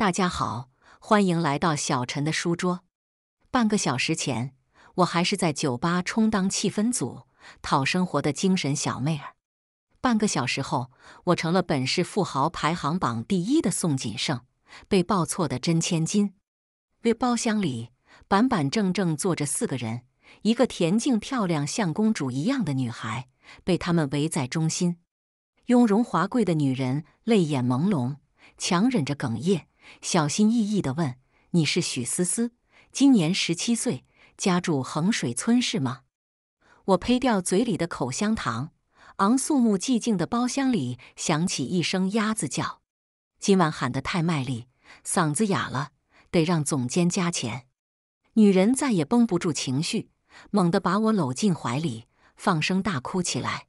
大家好，欢迎来到小陈的书桌。半个小时前，我还是在酒吧充当气氛组、讨生活的精神小妹儿；半个小时后，我成了本市富豪排行榜第一的宋锦盛，被抱错的真千金。月包厢里，板板正正坐着四个人，一个恬静漂亮、像公主一样的女孩被他们围在中心，雍容华贵的女人泪眼朦胧，强忍着哽咽。小心翼翼地问：“你是许思思，今年十七岁，家住衡水村，是吗？”我呸掉嘴里的口香糖。昂，肃穆寂静的包厢里响起一声鸭子叫。今晚喊得太卖力，嗓子哑了，得让总监加钱。女人再也绷不住情绪，猛地把我搂进怀里，放声大哭起来。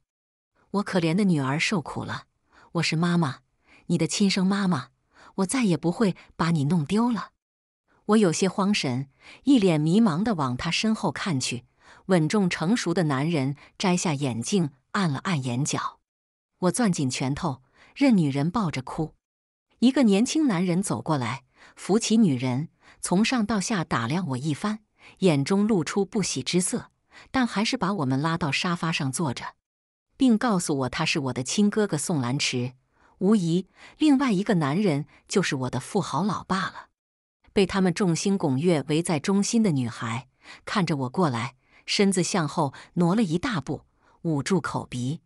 我可怜的女儿受苦了，我是妈妈，你的亲生妈妈。我再也不会把你弄丢了。我有些慌神，一脸迷茫的往他身后看去。稳重成熟的男人摘下眼镜，按了按眼角。我攥紧拳头，任女人抱着哭。一个年轻男人走过来，扶起女人，从上到下打量我一番，眼中露出不喜之色，但还是把我们拉到沙发上坐着，并告诉我他是我的亲哥哥宋兰池。无疑，另外一个男人就是我的富豪老爸了。被他们众星拱月围在中心的女孩看着我过来，身子向后挪了一大步，捂住口鼻。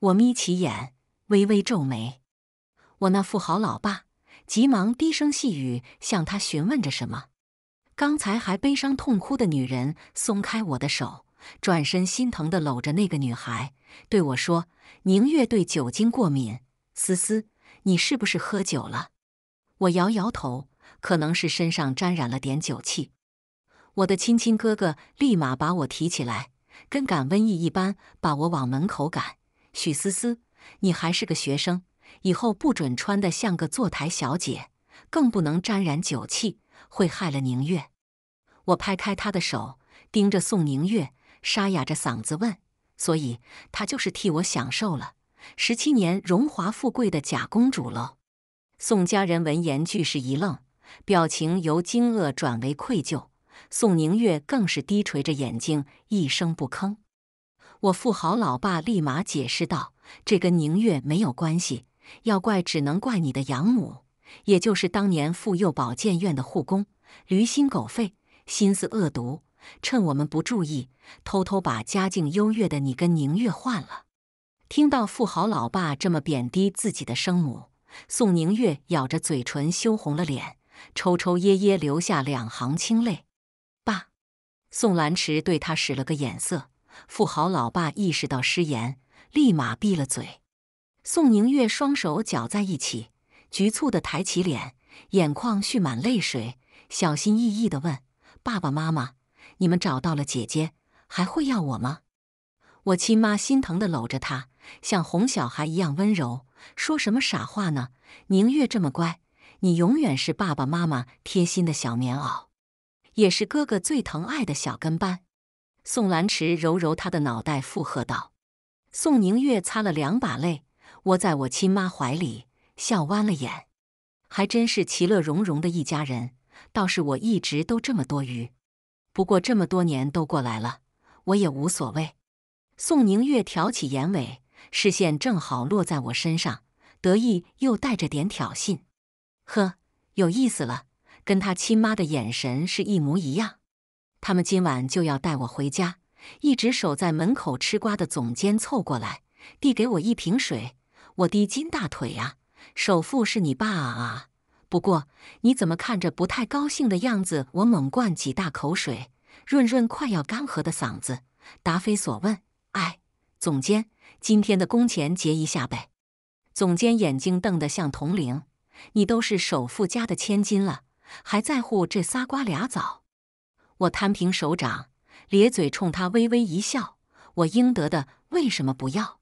我眯起眼，微微皱眉。我那富豪老爸急忙低声细语向他询问着什么。刚才还悲伤痛哭的女人松开我的手，转身心疼地搂着那个女孩，对我说：“宁月对酒精过敏。”思思，你是不是喝酒了？我摇摇头，可能是身上沾染了点酒气。我的亲亲哥哥立马把我提起来，跟赶瘟疫一般把我往门口赶。许思思，你还是个学生，以后不准穿的像个坐台小姐，更不能沾染酒气，会害了宁月。我拍开他的手，盯着宋宁月，沙哑着嗓子问：“所以他就是替我享受了？”十七年荣华富贵的假公主了。宋家人闻言俱是一愣，表情由惊愕转为愧疚。宋宁月更是低垂着眼睛，一声不吭。我富豪老爸立马解释道：“这跟宁月没有关系，要怪只能怪你的养母，也就是当年妇幼保健院的护工，驴心狗肺，心思恶毒，趁我们不注意，偷偷把家境优越的你跟宁月换了。”听到富豪老爸这么贬低自己的生母，宋宁月咬着嘴唇，羞红了脸，抽抽噎噎，流下两行清泪。爸，宋兰池对他使了个眼色，富豪老爸意识到失言，立马闭了嘴。宋宁月双手搅在一起，局促地抬起脸，眼眶蓄满泪水，小心翼翼地问：“爸爸妈妈，你们找到了姐姐，还会要我吗？”我亲妈心疼地搂着她。像哄小孩一样温柔，说什么傻话呢？宁月这么乖，你永远是爸爸妈妈贴心的小棉袄，也是哥哥最疼爱的小跟班。宋兰池揉揉他的脑袋，附和道：“宋宁月擦了两把泪，窝在我亲妈怀里，笑弯了眼，还真是其乐融融的一家人。倒是我一直都这么多余，不过这么多年都过来了，我也无所谓。”宋宁月挑起眼尾。视线正好落在我身上，得意又带着点挑衅。呵，有意思了，跟他亲妈的眼神是一模一样。他们今晚就要带我回家。一直守在门口吃瓜的总监凑过来，递给我一瓶水。我的金大腿啊，首富是你爸啊！不过你怎么看着不太高兴的样子？我猛灌几大口水，润润快要干涸的嗓子。答非所问，哎，总监。今天的工钱结一下呗！总监眼睛瞪得像铜铃，你都是首富家的千金了，还在乎这仨瓜俩枣？我摊平手掌，咧嘴冲他微微一笑。我应得的，为什么不要？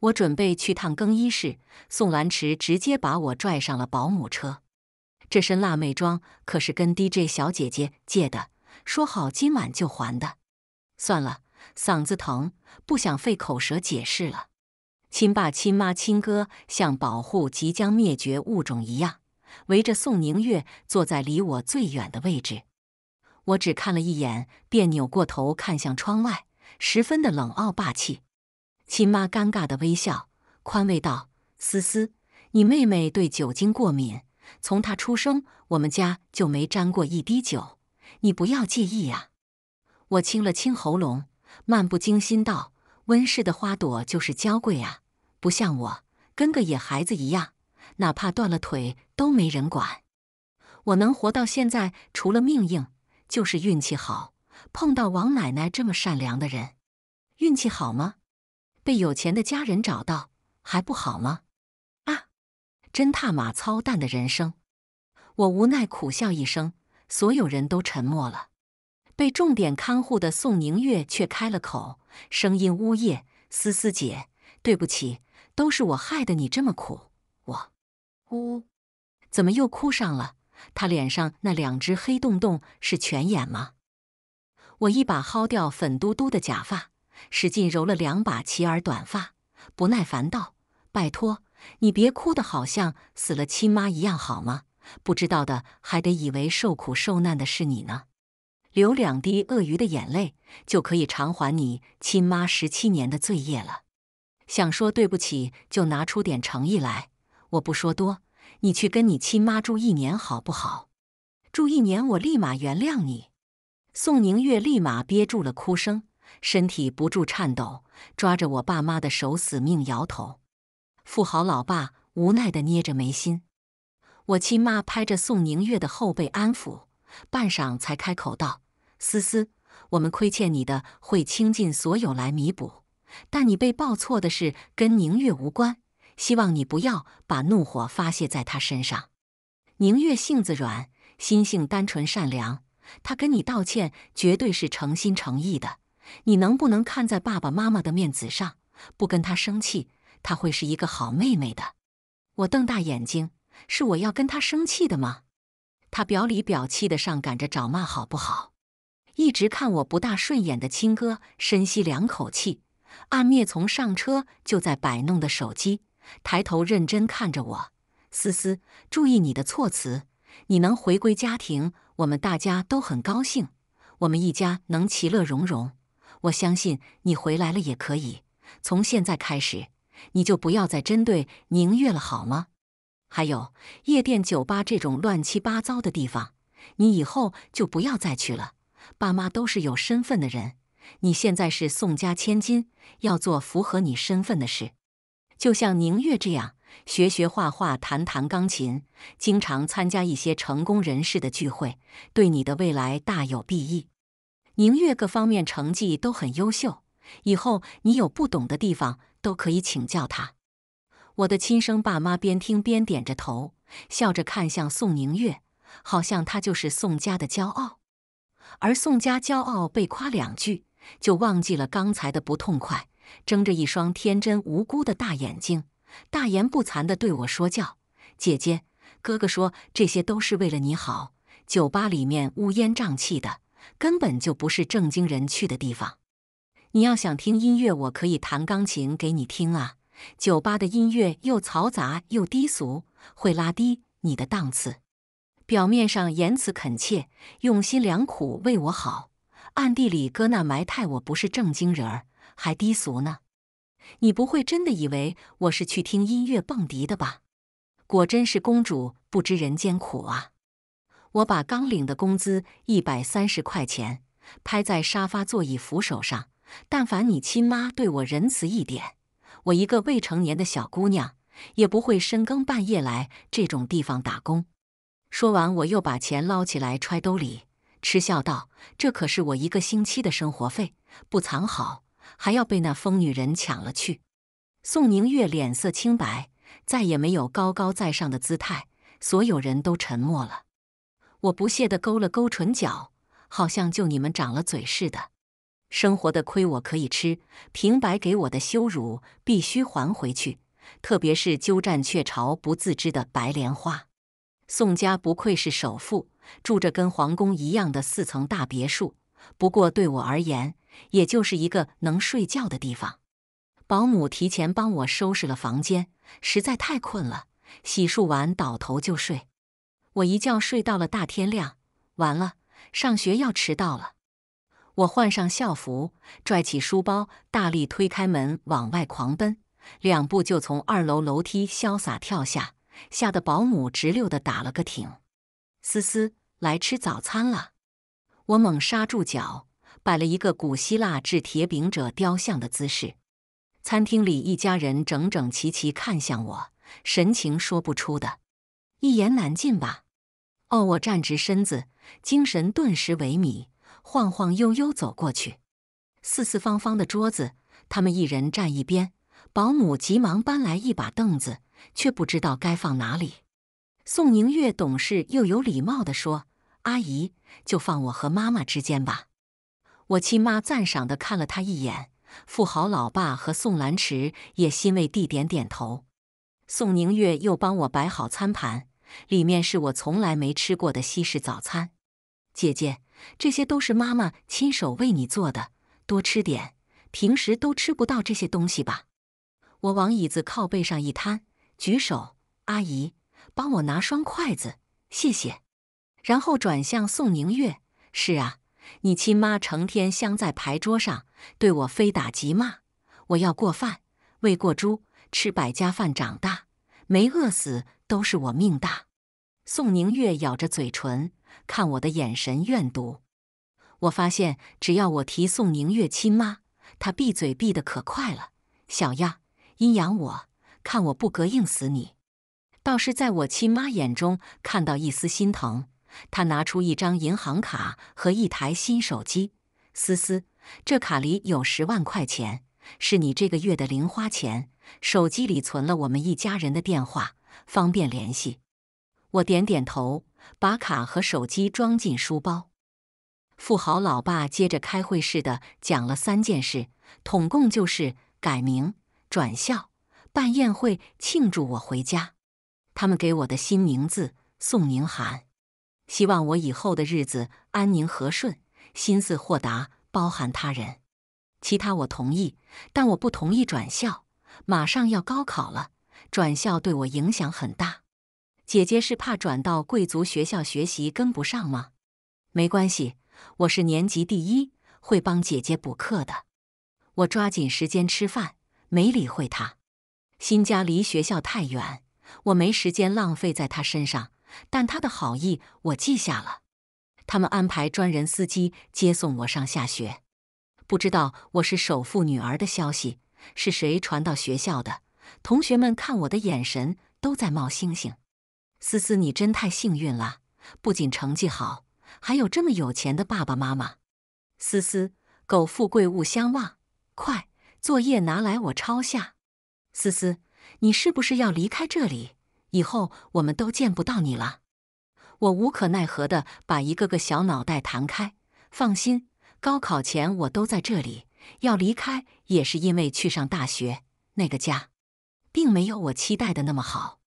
我准备去趟更衣室。宋兰池直接把我拽上了保姆车。这身辣妹装可是跟 DJ 小姐姐借的，说好今晚就还的。算了。嗓子疼，不想费口舌解释了。亲爸、亲妈、亲哥像保护即将灭绝物种一样，围着宋宁月坐在离我最远的位置。我只看了一眼，便扭过头看向窗外，十分的冷傲霸气。亲妈尴尬的微笑，宽慰道：“思思，你妹妹对酒精过敏，从她出生，我们家就没沾过一滴酒，你不要介意呀。”我清了清喉咙。漫不经心道：“温室的花朵就是娇贵啊，不像我，跟个野孩子一样，哪怕断了腿都没人管。我能活到现在，除了命硬，就是运气好，碰到王奶奶这么善良的人。运气好吗？被有钱的家人找到，还不好吗？啊，真他妈操蛋的人生！”我无奈苦笑一声，所有人都沉默了。被重点看护的宋宁月却开了口，声音呜咽：“思思姐，对不起，都是我害得你这么苦，我……呜，怎么又哭上了？她脸上那两只黑洞洞是泉眼吗？”我一把薅掉粉嘟嘟的假发，使劲揉了两把齐耳短发，不耐烦道：“拜托，你别哭得好像死了亲妈一样好吗？不知道的还得以为受苦受难的是你呢。”流两滴鳄鱼的眼泪，就可以偿还你亲妈十七年的罪业了。想说对不起，就拿出点诚意来。我不说多，你去跟你亲妈住一年好不好？住一年，我立马原谅你。宋宁月立马憋住了哭声，身体不住颤抖，抓着我爸妈的手死命摇头。富豪老爸无奈的捏着眉心，我亲妈拍着宋宁月的后背安抚。半晌才开口道：“思思，我们亏欠你的会倾尽所有来弥补，但你被报错的事跟宁月无关。希望你不要把怒火发泄在她身上。宁月性子软，心性单纯善良，她跟你道歉绝对是诚心诚意的。你能不能看在爸爸妈妈的面子上，不跟她生气？她会是一个好妹妹的。”我瞪大眼睛：“是我要跟她生气的吗？”他表里表气的上赶着找骂，好不好？一直看我不大顺眼的亲哥深吸两口气，按灭从上车就在摆弄的手机，抬头认真看着我：“思思，注意你的措辞。你能回归家庭，我们大家都很高兴。我们一家能其乐融融，我相信你回来了也可以。从现在开始，你就不要再针对宁月了，好吗？”还有夜店、酒吧这种乱七八糟的地方，你以后就不要再去了。爸妈都是有身份的人，你现在是宋家千金，要做符合你身份的事。就像宁月这样，学学画画，弹弹钢琴，经常参加一些成功人士的聚会，对你的未来大有裨益。宁月各方面成绩都很优秀，以后你有不懂的地方都可以请教他。我的亲生爸妈边听边点着头，笑着看向宋宁月，好像她就是宋家的骄傲。而宋家骄傲被夸两句，就忘记了刚才的不痛快，睁着一双天真无辜的大眼睛，大言不惭地对我说教：“姐姐，哥哥说这些都是为了你好。酒吧里面乌烟瘴气的，根本就不是正经人去的地方。你要想听音乐，我可以弹钢琴给你听啊。”酒吧的音乐又嘈杂又低俗，会拉低你的档次。表面上言辞恳切，用心良苦为我好，暗地里搁那埋汰我不是正经人儿，还低俗呢。你不会真的以为我是去听音乐蹦迪的吧？果真是公主不知人间苦啊！我把刚领的工资一百三十块钱拍在沙发座椅扶手上，但凡你亲妈对我仁慈一点。我一个未成年的小姑娘，也不会深更半夜来这种地方打工。说完，我又把钱捞起来揣兜里，嗤笑道：“这可是我一个星期的生活费，不藏好，还要被那疯女人抢了去。”宋宁月脸色清白，再也没有高高在上的姿态。所有人都沉默了。我不屑地勾了勾唇角，好像就你们长了嘴似的。生活的亏我可以吃，平白给我的羞辱必须还回去，特别是鸠占鹊巢不自知的白莲花。宋家不愧是首富，住着跟皇宫一样的四层大别墅，不过对我而言，也就是一个能睡觉的地方。保姆提前帮我收拾了房间，实在太困了，洗漱完倒头就睡。我一觉睡到了大天亮，完了，上学要迟到了。我换上校服，拽起书包，大力推开门，往外狂奔，两步就从二楼楼梯潇洒跳下，吓得保姆直溜的打了个挺。思思，来吃早餐了！我猛刹住脚，摆了一个古希腊制铁饼者雕像的姿势。餐厅里一家人整整齐齐看向我，神情说不出的，一言难尽吧？哦，我站直身子，精神顿时萎靡。晃晃悠悠走过去，四四方方的桌子，他们一人站一边。保姆急忙搬来一把凳子，却不知道该放哪里。宋宁月懂事又有礼貌地说：“阿姨，就放我和妈妈之间吧。”我亲妈赞赏地看了他一眼，富豪老爸和宋兰池也欣慰地点点头。宋宁月又帮我摆好餐盘，里面是我从来没吃过的西式早餐。姐姐。这些都是妈妈亲手为你做的，多吃点。平时都吃不到这些东西吧？我往椅子靠背上一摊，举手，阿姨，帮我拿双筷子，谢谢。然后转向宋宁月：“是啊，你亲妈成天镶在牌桌上，对我非打即骂。我要过饭，喂过猪，吃百家饭长大，没饿死都是我命大。”宋宁月咬着嘴唇。看我的眼神怨毒，我发现只要我提宋宁月亲妈，她闭嘴闭得可快了。小样，阴阳我，看我不膈应死你！倒是在我亲妈眼中看到一丝心疼，她拿出一张银行卡和一台新手机。思思，这卡里有十万块钱，是你这个月的零花钱。手机里存了我们一家人的电话，方便联系。我点点头，把卡和手机装进书包。富豪老爸接着开会似的讲了三件事，统共就是改名、转校、办宴会庆祝我回家。他们给我的新名字宋宁寒，希望我以后的日子安宁和顺，心思豁达，包含他人。其他我同意，但我不同意转校。马上要高考了，转校对我影响很大。姐姐是怕转到贵族学校学习跟不上吗？没关系，我是年级第一，会帮姐姐补课的。我抓紧时间吃饭，没理会她。新家离学校太远，我没时间浪费在她身上。但他的好意我记下了。他们安排专人司机接送我上下学。不知道我是首富女儿的消息是谁传到学校的？同学们看我的眼神都在冒星星。思思，你真太幸运了，不仅成绩好，还有这么有钱的爸爸妈妈。思思，苟富贵，勿相忘。快，作业拿来，我抄下。思思，你是不是要离开这里？以后我们都见不到你了。我无可奈何的把一个个小脑袋弹开。放心，高考前我都在这里。要离开也是因为去上大学。那个家，并没有我期待的那么好。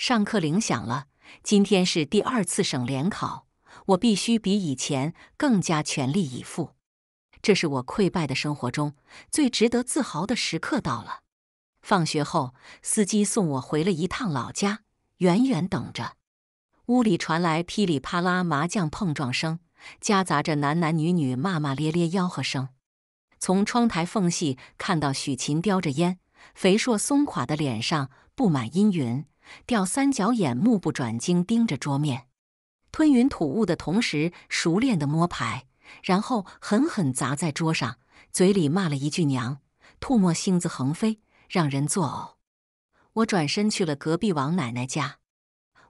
上课铃响了，今天是第二次省联考，我必须比以前更加全力以赴。这是我溃败的生活中最值得自豪的时刻到了。放学后，司机送我回了一趟老家，远远等着。屋里传来噼里啪啦麻将碰撞声，夹杂着男男女女骂骂咧咧吆喝声。从窗台缝隙看到许琴叼着烟，肥硕松垮的脸上布满阴云。吊三角眼，目不转睛盯着桌面，吞云吐雾的同时，熟练地摸牌，然后狠狠砸在桌上，嘴里骂了一句娘，唾沫星子横飞，让人作呕。我转身去了隔壁王奶奶家。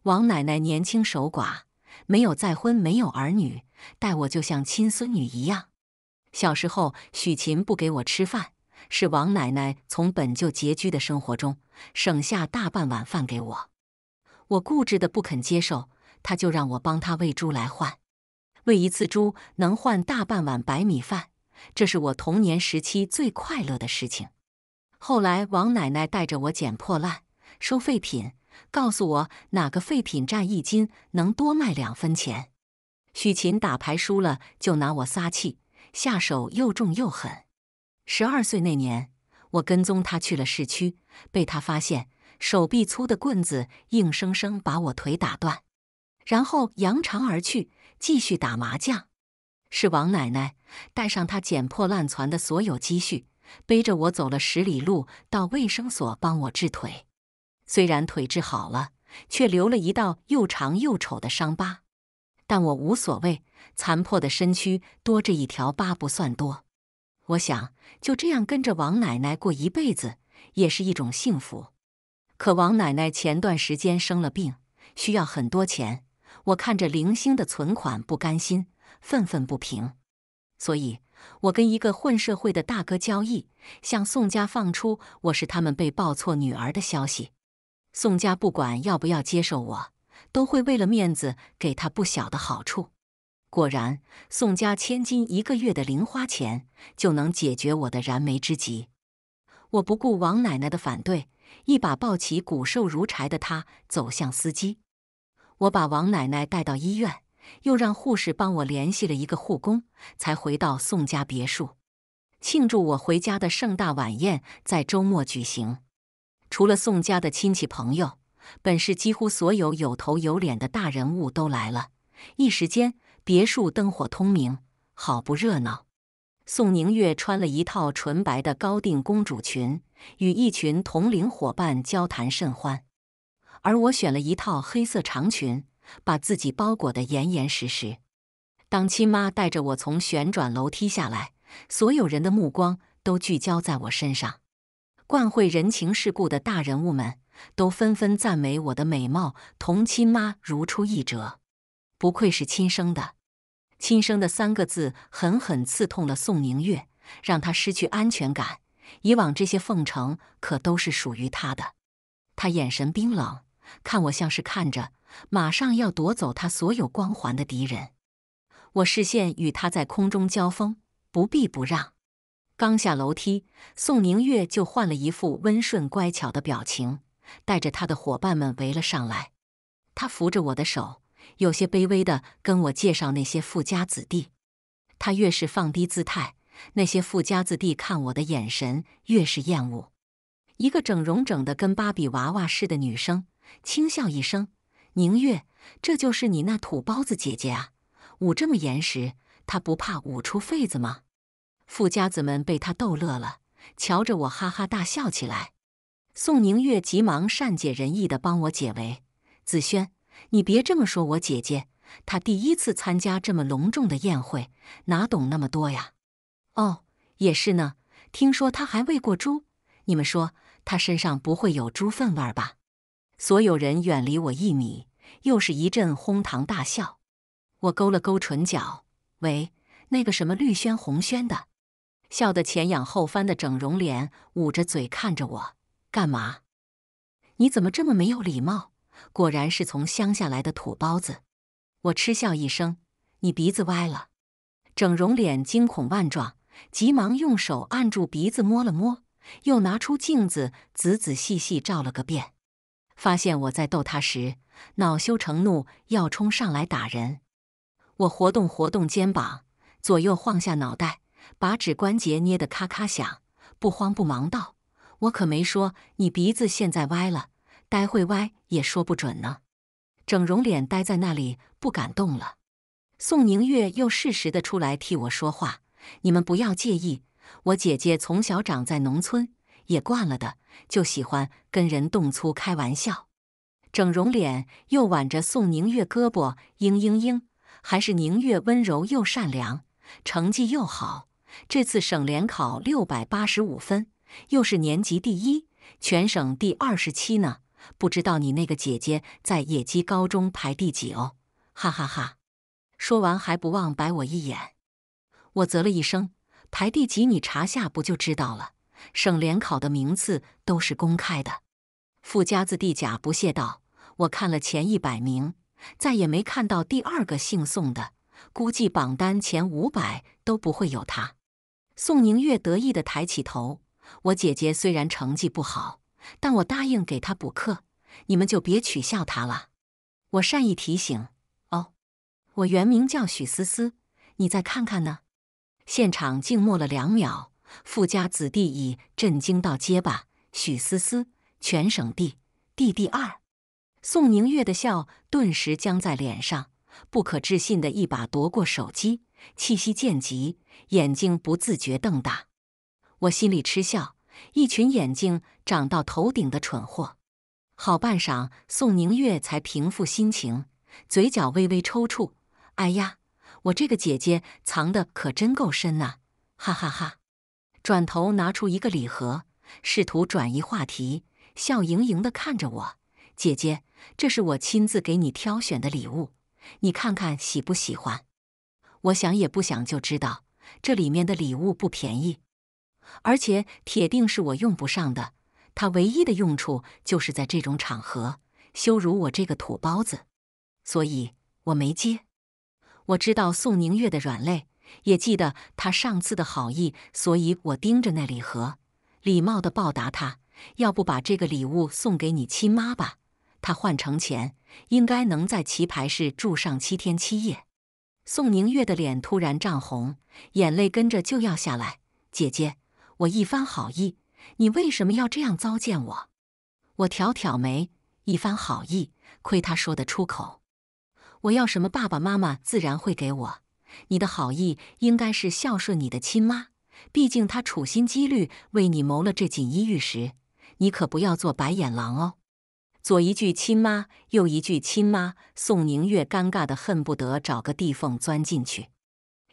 王奶奶年轻守寡，没有再婚，没有儿女，待我就像亲孙女一样。小时候，许琴不给我吃饭。是王奶奶从本就拮据的生活中省下大半碗饭给我，我固执的不肯接受，她就让我帮她喂猪来换，喂一次猪能换大半碗白米饭，这是我童年时期最快乐的事情。后来王奶奶带着我捡破烂、收废品，告诉我哪个废品站一斤能多卖两分钱。许琴打牌输了就拿我撒气，下手又重又狠。十二岁那年，我跟踪他去了市区，被他发现，手臂粗的棍子硬生生把我腿打断，然后扬长而去，继续打麻将。是王奶奶带上他捡破烂攒的所有积蓄，背着我走了十里路到卫生所帮我治腿。虽然腿治好了，却留了一道又长又丑的伤疤，但我无所谓，残破的身躯多这一条疤不算多。我想就这样跟着王奶奶过一辈子，也是一种幸福。可王奶奶前段时间生了病，需要很多钱。我看着零星的存款，不甘心，愤愤不平。所以，我跟一个混社会的大哥交易，向宋家放出我是他们被抱错女儿的消息。宋家不管要不要接受我，都会为了面子给他不小的好处。果然，宋家千金一个月的零花钱就能解决我的燃眉之急。我不顾王奶奶的反对，一把抱起骨瘦如柴的她，走向司机。我把王奶奶带到医院，又让护士帮我联系了一个护工，才回到宋家别墅。庆祝我回家的盛大晚宴在周末举行，除了宋家的亲戚朋友，本市几乎所有有头有脸的大人物都来了，一时间。别墅灯火通明，好不热闹。宋宁月穿了一套纯白的高定公主裙，与一群同龄伙伴交谈甚欢。而我选了一套黑色长裙，把自己包裹得严严实实。当亲妈带着我从旋转楼梯下来，所有人的目光都聚焦在我身上。惯会人情世故的大人物们，都纷纷赞美我的美貌同亲妈如出一辙，不愧是亲生的。亲生的三个字狠狠刺痛了宋宁月，让他失去安全感。以往这些奉承可都是属于他的。他眼神冰冷，看我像是看着马上要夺走他所有光环的敌人。我视线与他在空中交锋，不避不让。刚下楼梯，宋宁月就换了一副温顺乖巧的表情，带着他的伙伴们围了上来。他扶着我的手。有些卑微的跟我介绍那些富家子弟，他越是放低姿态，那些富家子弟看我的眼神越是厌恶。一个整容整得跟芭比娃娃似的女生轻笑一声：“宁月，这就是你那土包子姐姐啊，捂这么严实，她不怕捂出痱子吗？”富家子们被她逗乐了，瞧着我哈哈大笑起来。宋宁月急忙善解人意地帮我解围：“子轩。”你别这么说，我姐姐，她第一次参加这么隆重的宴会，哪懂那么多呀？哦，也是呢。听说她还喂过猪，你们说她身上不会有猪粪味儿吧？所有人远离我一米，又是一阵哄堂大笑。我勾了勾唇角，喂，那个什么绿轩红轩的，笑得前仰后翻的整容脸，捂着嘴看着我，干嘛？你怎么这么没有礼貌？果然是从乡下来的土包子，我嗤笑一声：“你鼻子歪了！”整容脸惊恐万状，急忙用手按住鼻子摸了摸，又拿出镜子仔仔细细照了个遍，发现我在逗他时，恼羞成怒要冲上来打人。我活动活动肩膀，左右晃下脑袋，把指关节捏得咔咔响，不慌不忙道：“我可没说你鼻子现在歪了。”待会歪也说不准呢。整容脸呆在那里不敢动了。宋宁月又适时的出来替我说话，你们不要介意。我姐姐从小长在农村，也惯了的，就喜欢跟人动粗开玩笑。整容脸又挽着宋宁月胳膊，嘤嘤嘤。还是宁月温柔又善良，成绩又好，这次省联考六百八十五分，又是年级第一，全省第二十七呢。不知道你那个姐姐在野鸡高中排第几哦，哈哈哈！说完还不忘白我一眼。我啧了一声：“排第几？你查下不就知道了？省联考的名次都是公开的。”富家子弟甲不屑道：“我看了前一百名，再也没看到第二个姓宋的，估计榜单前五百都不会有他。”宋宁月得意的抬起头：“我姐姐虽然成绩不好。”但我答应给他补课，你们就别取笑他了。我善意提醒哦，我原名叫许思思，你再看看呢。现场静默了两秒，富家子弟已震惊到结巴。许思思，全省第第第二。宋宁月的笑顿时僵在脸上，不可置信的一把夺过手机，气息渐急，眼睛不自觉瞪大。我心里嗤笑。一群眼睛长到头顶的蠢货！好半晌，宋宁月才平复心情，嘴角微微抽搐。哎呀，我这个姐姐藏的可真够深呐！哈哈哈！转头拿出一个礼盒，试图转移话题，笑盈盈的看着我：“姐姐，这是我亲自给你挑选的礼物，你看看喜不喜欢？”我想也不想就知道这里面的礼物不便宜。而且铁定是我用不上的，他唯一的用处就是在这种场合羞辱我这个土包子，所以我没接。我知道宋宁月的软肋，也记得他上次的好意，所以我盯着那礼盒，礼貌地报答他。要不把这个礼物送给你亲妈吧，他换成钱，应该能在棋牌室住上七天七夜。宋宁月的脸突然涨红，眼泪跟着就要下来，姐姐。我一番好意，你为什么要这样糟践我？我挑挑眉，一番好意，亏他说得出口。我要什么爸爸妈妈自然会给我，你的好意应该是孝顺你的亲妈，毕竟她处心积虑为你谋了这锦衣玉食，你可不要做白眼狼哦。左一句亲妈，右一句亲妈，宋宁月尴尬的恨不得找个地缝钻进去。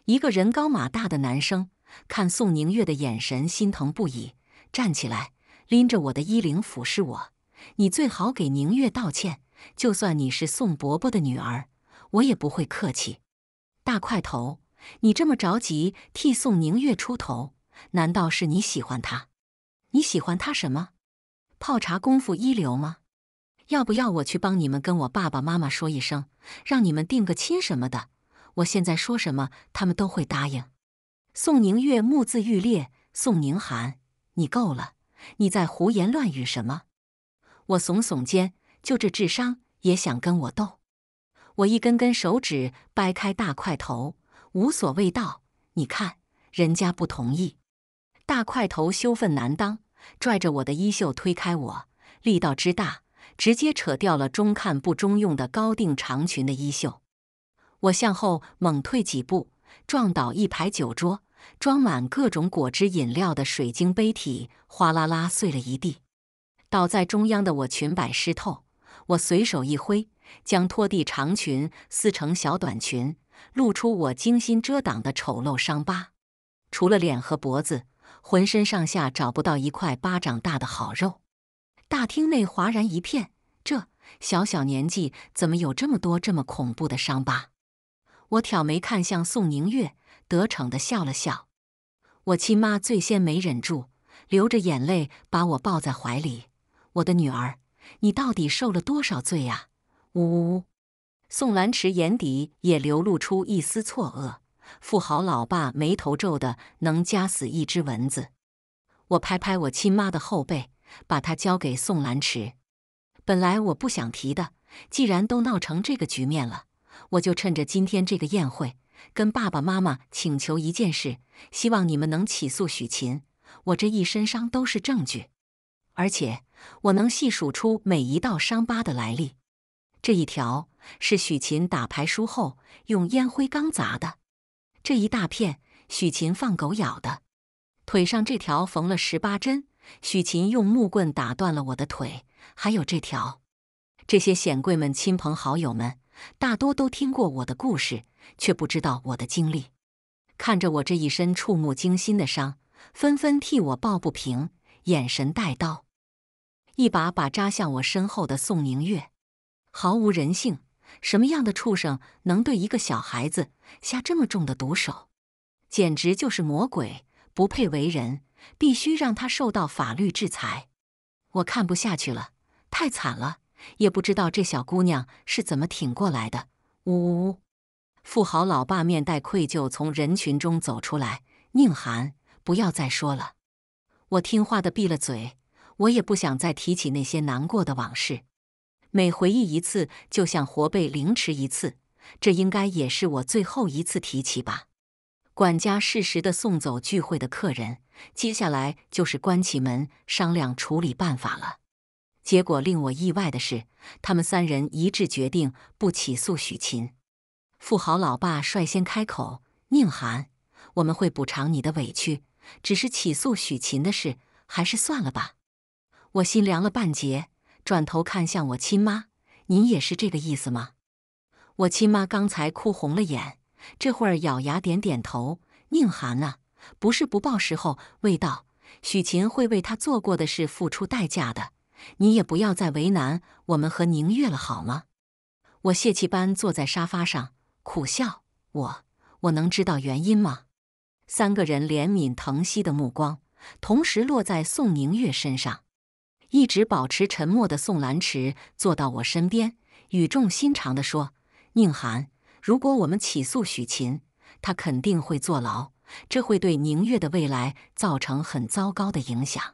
一个人高马大的男生。看宋宁月的眼神，心疼不已。站起来，拎着我的衣领俯视我：“你最好给宁月道歉。就算你是宋伯伯的女儿，我也不会客气。”大块头，你这么着急替宋宁月出头，难道是你喜欢她？你喜欢她什么？泡茶功夫一流吗？要不要我去帮你们跟我爸爸妈妈说一声，让你们定个亲什么的？我现在说什么，他们都会答应。宋宁月目字欲裂，宋宁寒，你够了！你在胡言乱语什么？我耸耸肩，就这智商也想跟我斗？我一根根手指掰开大块头，无所谓道：“你看，人家不同意。”大块头羞愤难当，拽着我的衣袖推开我，力道之大，直接扯掉了中看不中用的高定长裙的衣袖。我向后猛退几步，撞倒一排酒桌。装满各种果汁饮料的水晶杯体哗啦啦碎了一地，倒在中央的我裙摆湿透。我随手一挥，将拖地长裙撕成小短裙，露出我精心遮挡的丑陋伤疤。除了脸和脖子，浑身上下找不到一块巴掌大的好肉。大厅内哗然一片，这小小年纪怎么有这么多这么恐怖的伤疤？我挑眉看向宋宁月。得逞的笑了笑，我亲妈最先没忍住，流着眼泪把我抱在怀里。我的女儿，你到底受了多少罪啊？呜呜呜！宋兰池眼底也流露出一丝错愕。富豪老爸眉头皱得能夹死一只蚊子。我拍拍我亲妈的后背，把她交给宋兰池。本来我不想提的，既然都闹成这个局面了，我就趁着今天这个宴会。跟爸爸妈妈请求一件事，希望你们能起诉许琴。我这一身伤都是证据，而且我能细数出每一道伤疤的来历。这一条是许琴打牌输后用烟灰缸砸的，这一大片许琴放狗咬的，腿上这条缝了十八针，许琴用木棍打断了我的腿，还有这条。这些显贵们、亲朋好友们。大多都听过我的故事，却不知道我的经历。看着我这一身触目惊心的伤，纷纷替我抱不平，眼神带刀，一把把扎向我身后的宋宁月，毫无人性。什么样的畜生能对一个小孩子下这么重的毒手？简直就是魔鬼，不配为人，必须让他受到法律制裁。我看不下去了，太惨了。也不知道这小姑娘是怎么挺过来的。呜呜呜！富豪老爸面带愧疚从人群中走出来：“宁寒，不要再说了。”我听话的闭了嘴。我也不想再提起那些难过的往事，每回忆一次就像活被凌迟一次。这应该也是我最后一次提起吧。管家适时的送走聚会的客人，接下来就是关起门商量处理办法了。结果令我意外的是，他们三人一致决定不起诉许琴。富豪老爸率先开口：“宁寒，我们会补偿你的委屈，只是起诉许琴的事还是算了吧。”我心凉了半截，转头看向我亲妈：“您也是这个意思吗？”我亲妈刚才哭红了眼，这会儿咬牙点点头：“宁寒啊，不是不报，时候未到。许琴会为他做过的事付出代价的。”你也不要再为难我们和宁月了，好吗？我泄气般坐在沙发上，苦笑。我我能知道原因吗？三个人怜悯、疼惜的目光同时落在宋宁月身上。一直保持沉默的宋兰池坐到我身边，语重心长地说：“宁寒，如果我们起诉许琴，他肯定会坐牢，这会对宁月的未来造成很糟糕的影响。”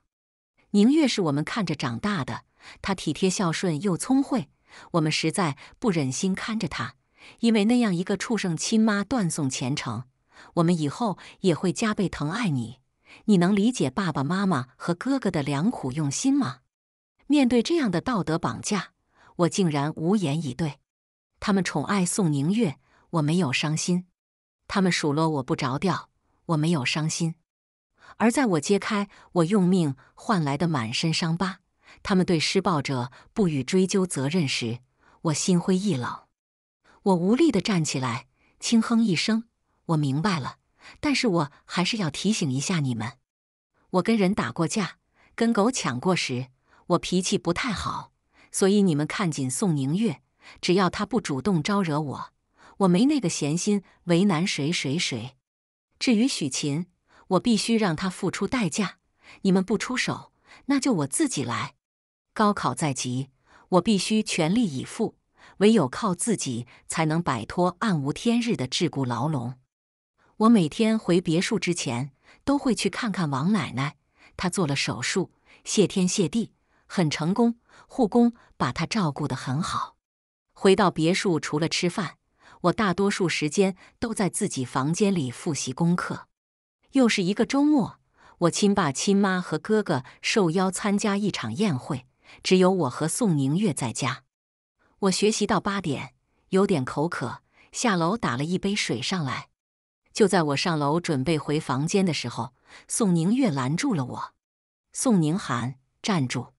宁月是我们看着长大的，她体贴孝顺又聪慧，我们实在不忍心看着她，因为那样一个畜生亲妈断送前程，我们以后也会加倍疼爱你。你能理解爸爸妈妈和哥哥的良苦用心吗？面对这样的道德绑架，我竟然无言以对。他们宠爱宋宁月，我没有伤心；他们数落我不着调，我没有伤心。而在我揭开我用命换来的满身伤疤，他们对施暴者不予追究责任时，我心灰意冷，我无力的站起来，轻哼一声，我明白了。但是我还是要提醒一下你们，我跟人打过架，跟狗抢过时，我脾气不太好，所以你们看紧宋宁月，只要他不主动招惹我，我没那个闲心为难谁谁谁。至于许琴。我必须让他付出代价。你们不出手，那就我自己来。高考在即，我必须全力以赴。唯有靠自己，才能摆脱暗无天日的桎梏牢笼。我每天回别墅之前，都会去看看王奶奶。她做了手术，谢天谢地，很成功。护工把她照顾得很好。回到别墅，除了吃饭，我大多数时间都在自己房间里复习功课。又是一个周末，我亲爸、亲妈和哥哥受邀参加一场宴会，只有我和宋宁月在家。我学习到八点，有点口渴，下楼打了一杯水上来。就在我上楼准备回房间的时候，宋宁月拦住了我：“宋宁寒，站住！”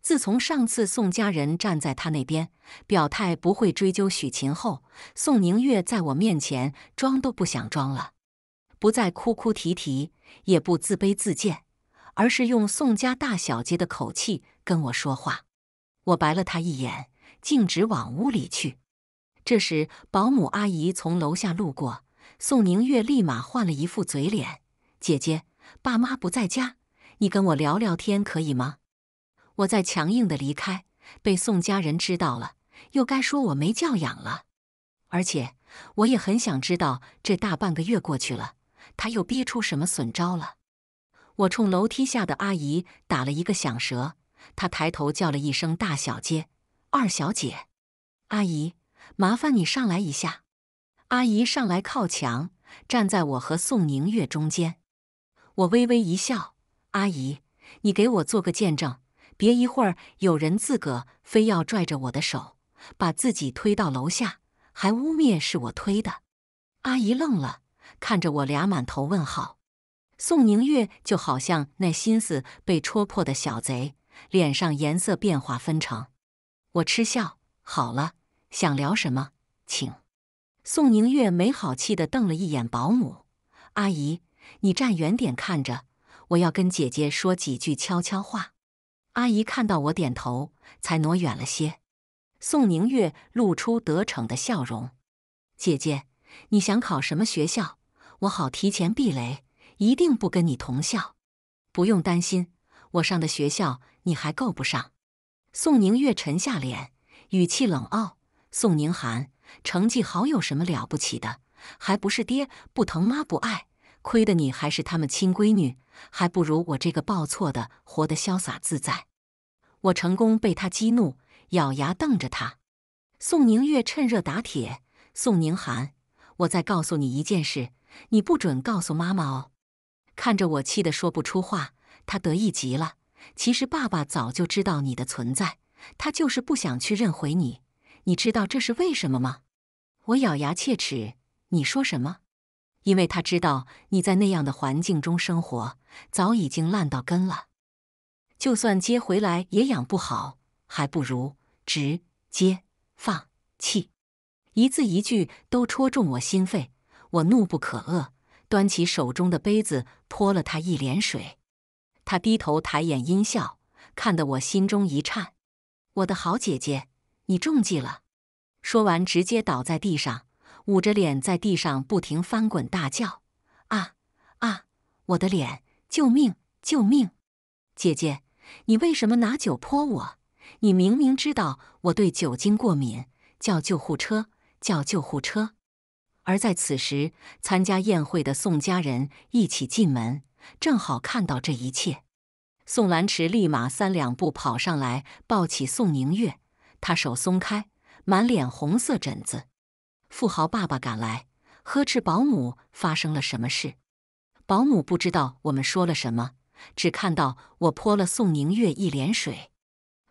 自从上次宋家人站在他那边，表态不会追究许晴后，宋宁月在我面前装都不想装了。不再哭哭啼啼，也不自卑自贱，而是用宋家大小姐的口气跟我说话。我白了她一眼，径直往屋里去。这时，保姆阿姨从楼下路过，宋宁月立马换了一副嘴脸：“姐姐，爸妈不在家，你跟我聊聊天可以吗？”我再强硬的离开，被宋家人知道了，又该说我没教养了。而且，我也很想知道，这大半个月过去了。他又憋出什么损招了？我冲楼梯下的阿姨打了一个响舌，她抬头叫了一声“大小姐，二小姐”。阿姨，麻烦你上来一下。阿姨上来靠墙，站在我和宋宁月中间。我微微一笑：“阿姨，你给我做个见证，别一会儿有人自个非要拽着我的手，把自己推到楼下，还污蔑是我推的。”阿姨愣了。看着我俩满头问号，宋宁月就好像那心思被戳破的小贼，脸上颜色变化纷呈。我嗤笑：“好了，想聊什么，请。”宋宁月没好气地瞪了一眼保姆：“阿姨，你站远点，看着，我要跟姐姐说几句悄悄话。”阿姨看到我点头，才挪远了些。宋宁月露出得逞的笑容：“姐姐。”你想考什么学校？我好提前避雷，一定不跟你同校，不用担心，我上的学校你还够不上。宋宁月沉下脸，语气冷傲：“宋宁寒，成绩好有什么了不起的？还不是爹不疼妈不爱，亏得你还是他们亲闺女，还不如我这个报错的活得潇洒自在。”我成功被他激怒，咬牙瞪着他。宋宁月趁热打铁：“宋宁寒。”我再告诉你一件事，你不准告诉妈妈哦！看着我气得说不出话，他得意极了。其实爸爸早就知道你的存在，他就是不想去认回你。你知道这是为什么吗？我咬牙切齿：“你说什么？因为他知道你在那样的环境中生活，早已经烂到根了，就算接回来也养不好，还不如直接放弃。”一字一句都戳中我心肺，我怒不可遏，端起手中的杯子泼了他一脸水。他低头抬眼阴笑，看得我心中一颤。我的好姐姐，你中计了！说完直接倒在地上，捂着脸在地上不停翻滚大叫：“啊啊！我的脸，救命，救命！姐姐，你为什么拿酒泼我？你明明知道我对酒精过敏！”叫救护车。叫救护车！而在此时，参加宴会的宋家人一起进门，正好看到这一切。宋兰池立马三两步跑上来，抱起宋宁月。他手松开，满脸红色疹子。富豪爸爸赶来，呵斥保姆：“发生了什么事？”保姆不知道我们说了什么，只看到我泼了宋宁月一脸水。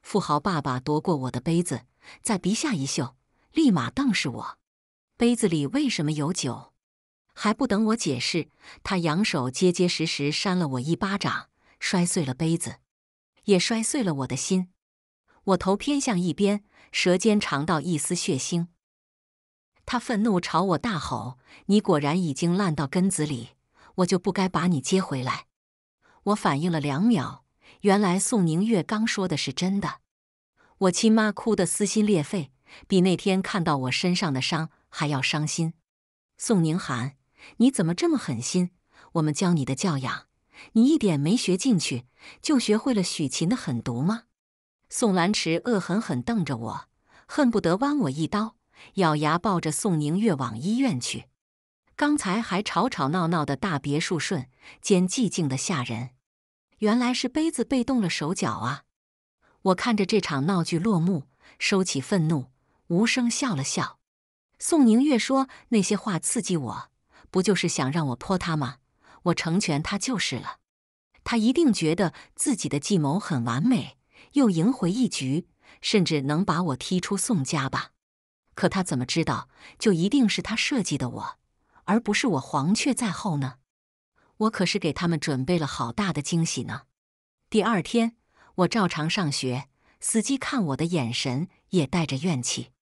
富豪爸爸夺过我的杯子，在鼻下一嗅。立马瞪视我，杯子里为什么有酒？还不等我解释，他扬手结结实实扇了我一巴掌，摔碎了杯子，也摔碎了我的心。我头偏向一边，舌尖尝到一丝血腥。他愤怒朝我大吼：“你果然已经烂到根子里，我就不该把你接回来。”我反应了两秒，原来宋宁月刚说的是真的。我亲妈哭得撕心裂肺。比那天看到我身上的伤还要伤心，宋宁寒，你怎么这么狠心？我们教你的教养，你一点没学进去，就学会了许晴的狠毒吗？宋兰池恶狠狠瞪着我，恨不得剜我一刀，咬牙抱着宋宁月往医院去。刚才还吵吵闹闹的大别墅瞬间寂静的吓人，原来是杯子被动了手脚啊！我看着这场闹剧落幕，收起愤怒。无声笑了笑，宋宁月说：“那些话刺激我，不就是想让我泼他吗？我成全他就是了。他一定觉得自己的计谋很完美，又赢回一局，甚至能把我踢出宋家吧？可他怎么知道，就一定是他设计的我，而不是我黄雀在后呢？我可是给他们准备了好大的惊喜呢。第二天，我照常上学，司机看我的眼神也带着怨气。”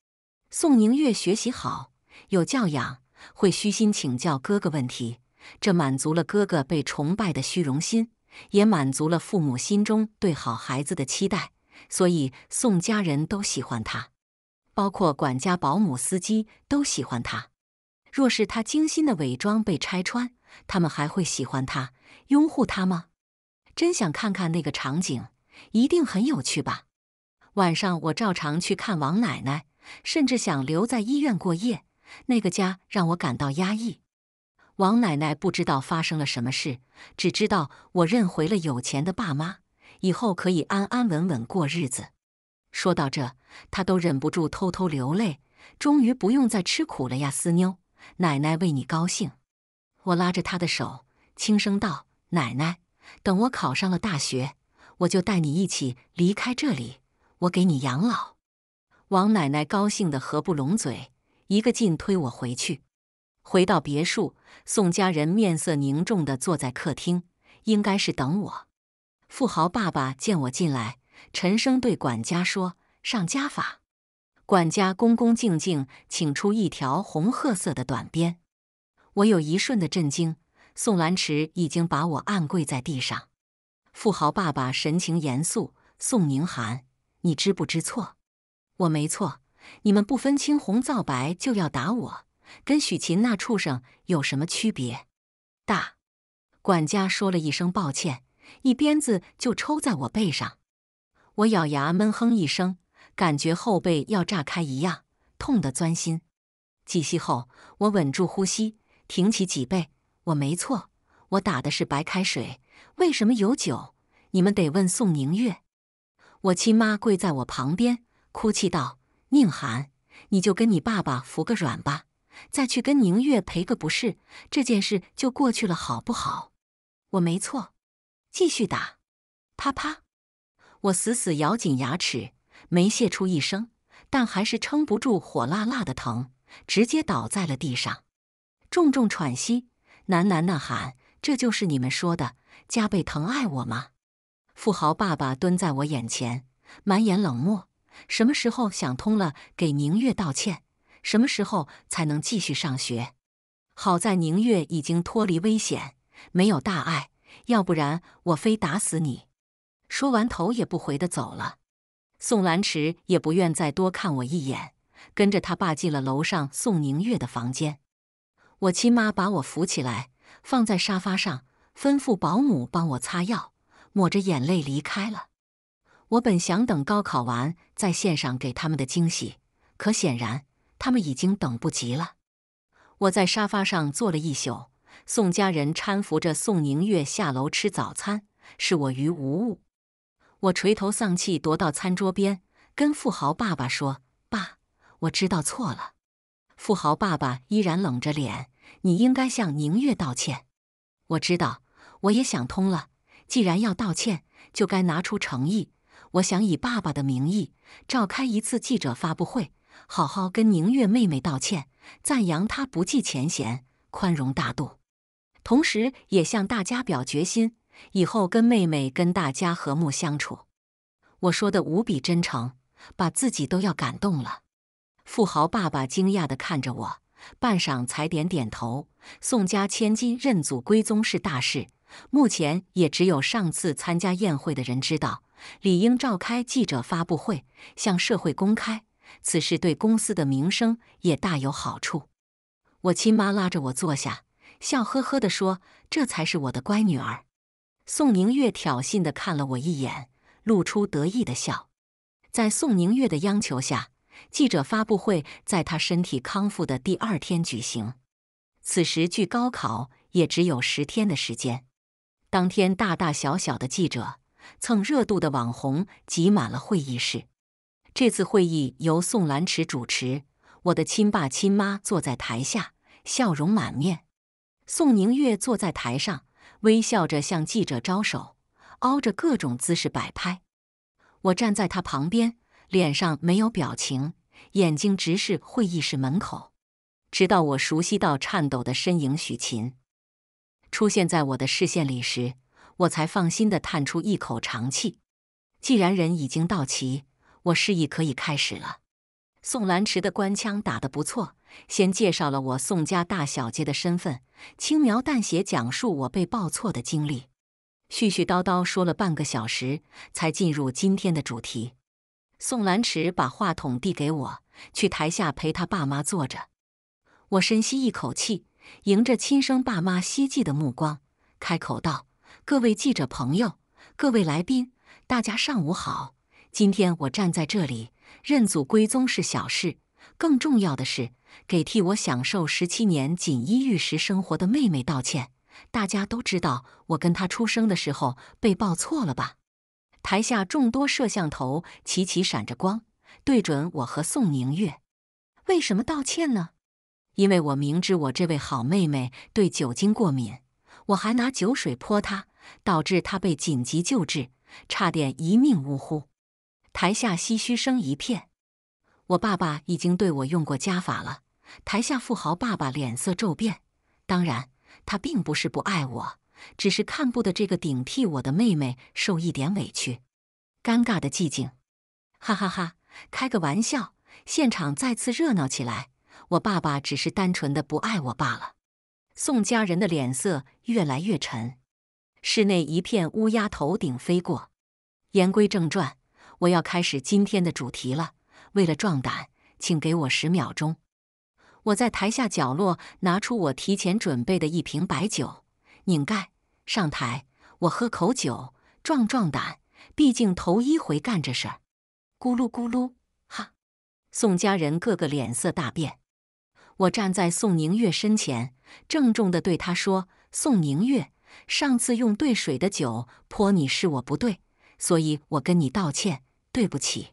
宋宁月学习好，有教养，会虚心请教哥哥问题，这满足了哥哥被崇拜的虚荣心，也满足了父母心中对好孩子的期待，所以宋家人都喜欢他，包括管家、保姆、司机都喜欢他。若是他精心的伪装被拆穿，他们还会喜欢他、拥护他吗？真想看看那个场景，一定很有趣吧。晚上我照常去看王奶奶。甚至想留在医院过夜，那个家让我感到压抑。王奶奶不知道发生了什么事，只知道我认回了有钱的爸妈，以后可以安安稳稳过日子。说到这，她都忍不住偷偷流泪。终于不用再吃苦了呀，思妞！奶奶为你高兴。我拉着她的手，轻声道：“奶奶，等我考上了大学，我就带你一起离开这里，我给你养老。”王奶奶高兴得合不拢嘴，一个劲推我回去。回到别墅，宋家人面色凝重地坐在客厅，应该是等我。富豪爸爸见我进来，沉声对管家说：“上家法。”管家恭恭敬敬请出一条红褐色的短鞭。我有一瞬的震惊，宋兰池已经把我按跪在地上。富豪爸爸神情严肃：“宋宁寒，你知不知错？”我没错，你们不分青红皂白就要打我，跟许琴那畜生有什么区别？大管家说了一声抱歉，一鞭子就抽在我背上，我咬牙闷哼一声，感觉后背要炸开一样，痛得钻心。几息后，我稳住呼吸，挺起脊背。我没错，我打的是白开水，为什么有酒？你们得问宋宁月。我亲妈跪在我旁边。哭泣道：“宁寒，你就跟你爸爸服个软吧，再去跟宁月赔个不是，这件事就过去了，好不好？我没错，继续打，啪啪。”我死死咬紧牙齿，没泄出一声，但还是撑不住火辣辣的疼，直接倒在了地上，重重喘息，喃喃呐喊：“这就是你们说的加倍疼爱我吗？”富豪爸爸蹲在我眼前，满眼冷漠。什么时候想通了给宁月道歉？什么时候才能继续上学？好在宁月已经脱离危险，没有大碍，要不然我非打死你！说完，头也不回的走了。宋兰池也不愿再多看我一眼，跟着他爸进了楼上宋宁月的房间。我亲妈把我扶起来，放在沙发上，吩咐保姆帮我擦药，抹着眼泪离开了。我本想等高考完再献上给他们的惊喜，可显然他们已经等不及了。我在沙发上坐了一宿，宋家人搀扶着宋宁月下楼吃早餐，视我于无物。我垂头丧气，踱到餐桌边，跟富豪爸爸说：“爸，我知道错了。”富豪爸爸依然冷着脸：“你应该向宁月道歉。”我知道，我也想通了。既然要道歉，就该拿出诚意。我想以爸爸的名义召开一次记者发布会，好好跟宁月妹妹道歉，赞扬她不计前嫌、宽容大度，同时也向大家表决心，以后跟妹妹、跟大家和睦相处。我说的无比真诚，把自己都要感动了。富豪爸爸惊讶的看着我，半晌才点点头。宋家千金认祖归宗是大事，目前也只有上次参加宴会的人知道。理应召开记者发布会，向社会公开此事，对公司的名声也大有好处。我亲妈拉着我坐下，笑呵呵地说：“这才是我的乖女儿。”宋宁月挑衅地看了我一眼，露出得意的笑。在宋宁月的央求下，记者发布会在她身体康复的第二天举行。此时距高考也只有十天的时间。当天，大大小小的记者。蹭热度的网红挤满了会议室。这次会议由宋兰池主持，我的亲爸亲妈坐在台下，笑容满面。宋宁月坐在台上，微笑着向记者招手，凹着各种姿势摆拍。我站在他旁边，脸上没有表情，眼睛直视会议室门口，直到我熟悉到颤抖的身影许晴出现在我的视线里时。我才放心地叹出一口长气。既然人已经到齐，我示意可以开始了。宋兰池的官腔打得不错，先介绍了我宋家大小姐的身份，轻描淡写讲述我被报错的经历，絮絮叨叨说了半个小时，才进入今天的主题。宋兰池把话筒递给我，去台下陪他爸妈坐着。我深吸一口气，迎着亲生爸妈希冀的目光，开口道。各位记者朋友，各位来宾，大家上午好。今天我站在这里，认祖归宗是小事，更重要的是给替我享受十七年锦衣玉食生活的妹妹道歉。大家都知道我跟她出生的时候被抱错了吧？台下众多摄像头齐齐闪着光，对准我和宋明月。为什么道歉呢？因为我明知我这位好妹妹对酒精过敏，我还拿酒水泼她。导致他被紧急救治，差点一命呜呼。台下唏嘘声一片。我爸爸已经对我用过家法了。台下富豪爸爸脸色骤变。当然，他并不是不爱我，只是看不得这个顶替我的妹妹受一点委屈。尴尬的寂静。哈哈哈，开个玩笑。现场再次热闹起来。我爸爸只是单纯的不爱我罢了。宋家人的脸色越来越沉。室内一片乌鸦，头顶飞过。言归正传，我要开始今天的主题了。为了壮胆，请给我十秒钟。我在台下角落拿出我提前准备的一瓶白酒，拧盖上台，我喝口酒壮壮胆，毕竟头一回干这事儿。咕噜咕噜，哈！宋家人个个脸色大变。我站在宋宁月身前，郑重的对他说：“宋宁月。”上次用兑水的酒泼你是我不对，所以我跟你道歉，对不起。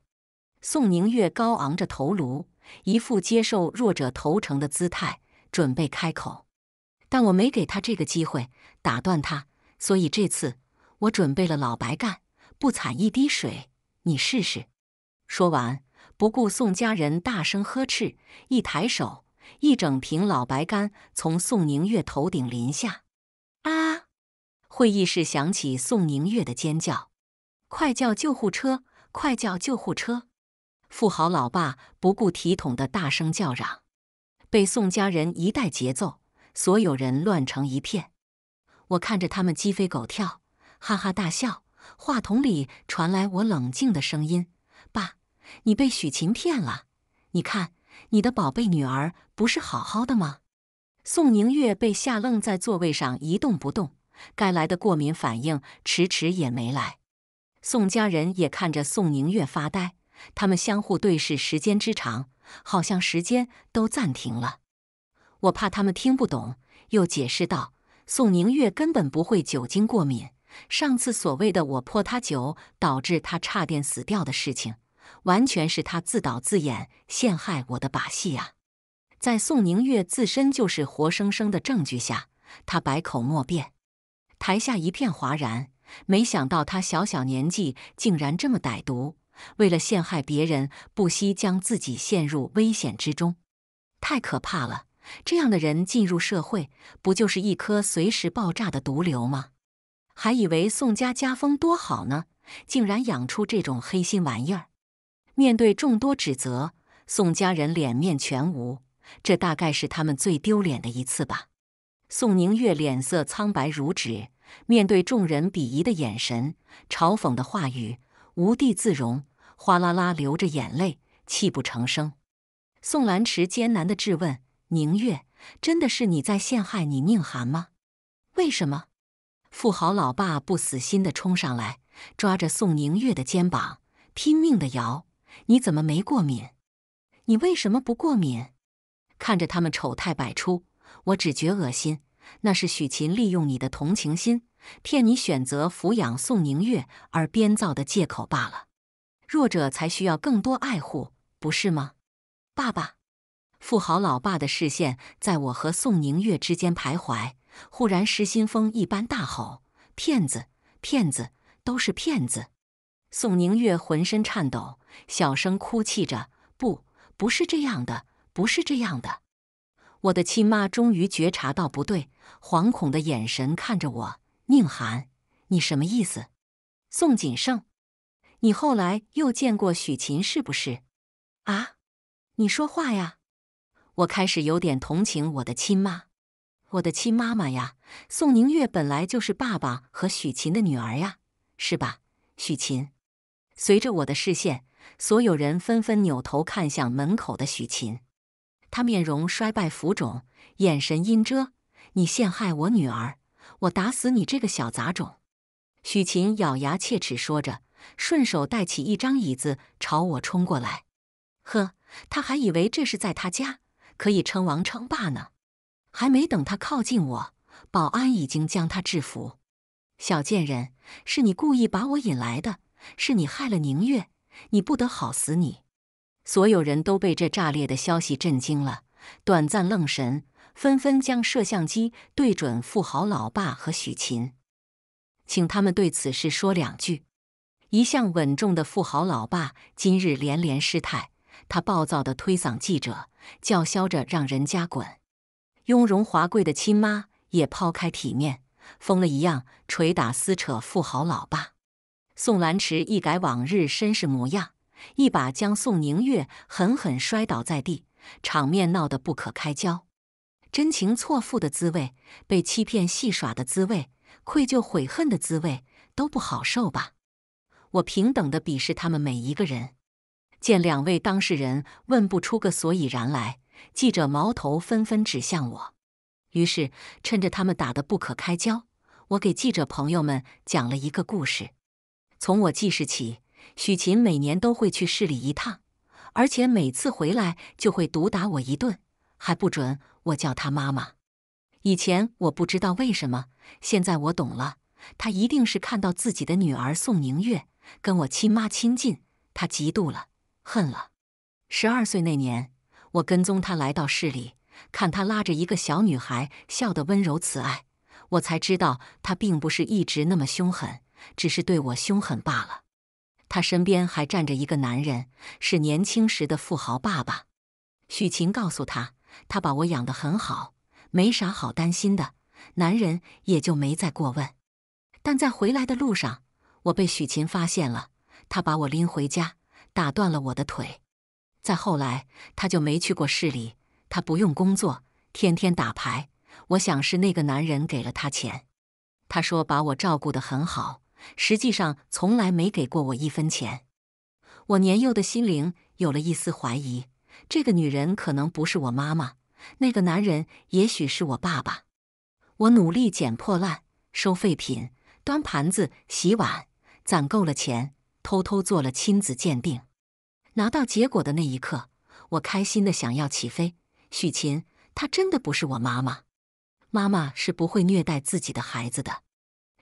宋宁月高昂着头颅，一副接受弱者投诚的姿态，准备开口，但我没给他这个机会，打断他。所以这次我准备了老白干，不掺一滴水，你试试。说完，不顾宋家人大声呵斥，一抬手，一整瓶老白干从宋宁月头顶淋下。啊！会议室响起宋宁月的尖叫：“快叫救护车！快叫救护车！”富豪老爸不顾体统的大声叫嚷，被宋家人一带节奏，所有人乱成一片。我看着他们鸡飞狗跳，哈哈大笑。话筒里传来我冷静的声音：“爸，你被许晴骗了。你看，你的宝贝女儿不是好好的吗？”宋宁月被吓愣在座位上一动不动。该来的过敏反应迟迟也没来，宋家人也看着宋宁月发呆，他们相互对视时间之长，好像时间都暂停了。我怕他们听不懂，又解释道：“宋宁月根本不会酒精过敏，上次所谓的我泼他酒导致他差点死掉的事情，完全是他自导自演陷害我的把戏啊！”在宋宁月自身就是活生生的证据下，他百口莫辩。台下一片哗然，没想到他小小年纪竟然这么歹毒，为了陷害别人，不惜将自己陷入危险之中，太可怕了！这样的人进入社会，不就是一颗随时爆炸的毒瘤吗？还以为宋家家风多好呢，竟然养出这种黑心玩意儿！面对众多指责，宋家人脸面全无，这大概是他们最丢脸的一次吧。宋宁月脸色苍白如纸，面对众人鄙夷的眼神、嘲讽的话语，无地自容，哗啦啦流着眼泪，泣不成声。宋兰池艰难地质问：“宁月，真的是你在陷害你宁寒吗？为什么？”富豪老爸不死心地冲上来，抓着宋宁月的肩膀，拼命地摇：“你怎么没过敏？你为什么不过敏？”看着他们丑态百出。我只觉恶心，那是许琴利用你的同情心骗你选择抚养宋宁月而编造的借口罢了。弱者才需要更多爱护，不是吗？爸爸，富豪老爸的视线在我和宋宁月之间徘徊，忽然失心疯一般大吼：“骗子！骗子！都是骗子！”宋宁月浑身颤抖，小声哭泣着：“不，不是这样的，不是这样的。”我的亲妈终于觉察到不对，惶恐的眼神看着我。宁寒，你什么意思？宋锦盛，你后来又见过许琴是不是？啊，你说话呀！我开始有点同情我的亲妈，我的亲妈妈呀。宋宁月本来就是爸爸和许琴的女儿呀，是吧？许琴。随着我的视线，所有人纷纷扭头看向门口的许琴。他面容衰败浮肿，眼神阴遮。你陷害我女儿，我打死你这个小杂种！许晴咬牙切齿说着，顺手带起一张椅子朝我冲过来。呵，他还以为这是在他家，可以称王称霸呢。还没等他靠近我，保安已经将他制服。小贱人，是你故意把我引来的，是你害了宁月，你不得好死！你。所有人都被这炸裂的消息震惊了，短暂愣神，纷纷将摄像机对准富豪老爸和许晴，请他们对此事说两句。一向稳重的富豪老爸今日连连失态，他暴躁地推搡记者，叫嚣着让人家滚。雍容华贵的亲妈也抛开体面，疯了一样捶打撕扯富豪老爸。宋兰池一改往日绅士模样。一把将宋宁月狠狠摔倒在地，场面闹得不可开交。真情错付的滋味，被欺骗戏耍的滋味，愧疚悔恨的滋味都不好受吧？我平等地鄙视他们每一个人。见两位当事人问不出个所以然来，记者矛头纷纷指向我。于是，趁着他们打得不可开交，我给记者朋友们讲了一个故事：从我记事起。许琴每年都会去市里一趟，而且每次回来就会毒打我一顿，还不准我叫她妈妈。以前我不知道为什么，现在我懂了。她一定是看到自己的女儿宋宁月跟我亲妈亲近，她嫉妒了，恨了。十二岁那年，我跟踪她来到市里，看她拉着一个小女孩笑得温柔慈爱，我才知道她并不是一直那么凶狠，只是对我凶狠罢了。他身边还站着一个男人，是年轻时的富豪爸爸。许晴告诉他，他把我养得很好，没啥好担心的。男人也就没再过问。但在回来的路上，我被许晴发现了，他把我拎回家，打断了我的腿。再后来，他就没去过市里，他不用工作，天天打牌。我想是那个男人给了他钱，他说把我照顾得很好。实际上从来没给过我一分钱。我年幼的心灵有了一丝怀疑：这个女人可能不是我妈妈，那个男人也许是我爸爸。我努力捡破烂、收废品、端盘子、洗碗，攒够了钱，偷偷做了亲子鉴定。拿到结果的那一刻，我开心的想要起飞。许琴，她真的不是我妈妈。妈妈是不会虐待自己的孩子的。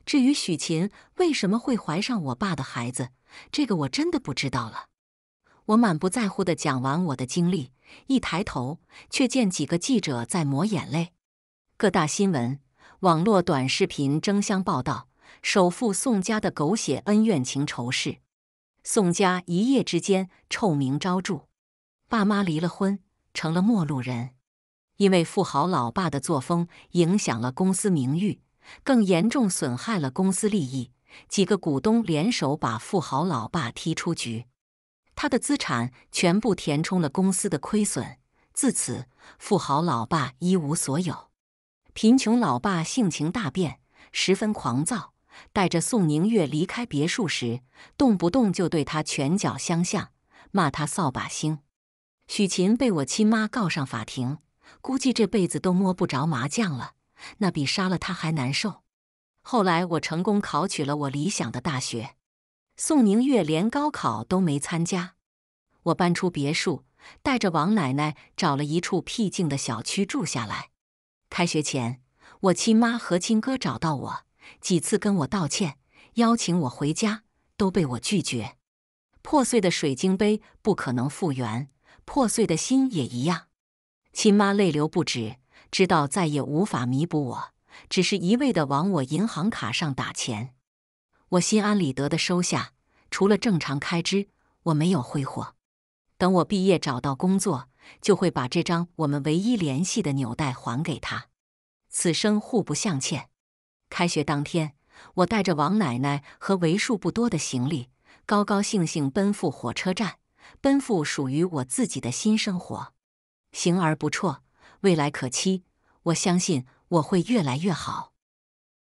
至于许琴为什么会怀上我爸的孩子，这个我真的不知道了。我满不在乎的讲完我的经历，一抬头却见几个记者在抹眼泪。各大新闻、网络短视频争相报道首富宋家的狗血恩怨情仇事。宋家一夜之间臭名昭著，爸妈离了婚，成了陌路人。因为富豪老爸的作风影响了公司名誉。更严重损害了公司利益，几个股东联手把富豪老爸踢出局，他的资产全部填充了公司的亏损。自此，富豪老爸一无所有，贫穷老爸性情大变，十分狂躁。带着宋宁月离开别墅时，动不动就对他拳脚相向，骂他扫把星。许晴被我亲妈告上法庭，估计这辈子都摸不着麻将了。那比杀了他还难受。后来我成功考取了我理想的大学。宋宁月连高考都没参加。我搬出别墅，带着王奶奶找了一处僻静的小区住下来。开学前，我亲妈和亲哥找到我，几次跟我道歉，邀请我回家，都被我拒绝。破碎的水晶杯不可能复原，破碎的心也一样。亲妈泪流不止。知道再也无法弥补我，只是一味的往我银行卡上打钱。我心安理得的收下，除了正常开支，我没有挥霍。等我毕业找到工作，就会把这张我们唯一联系的纽带还给他，此生互不相欠。开学当天，我带着王奶奶和为数不多的行李，高高兴兴奔赴火车站，奔赴属于我自己的新生活，行而不辍。未来可期，我相信我会越来越好。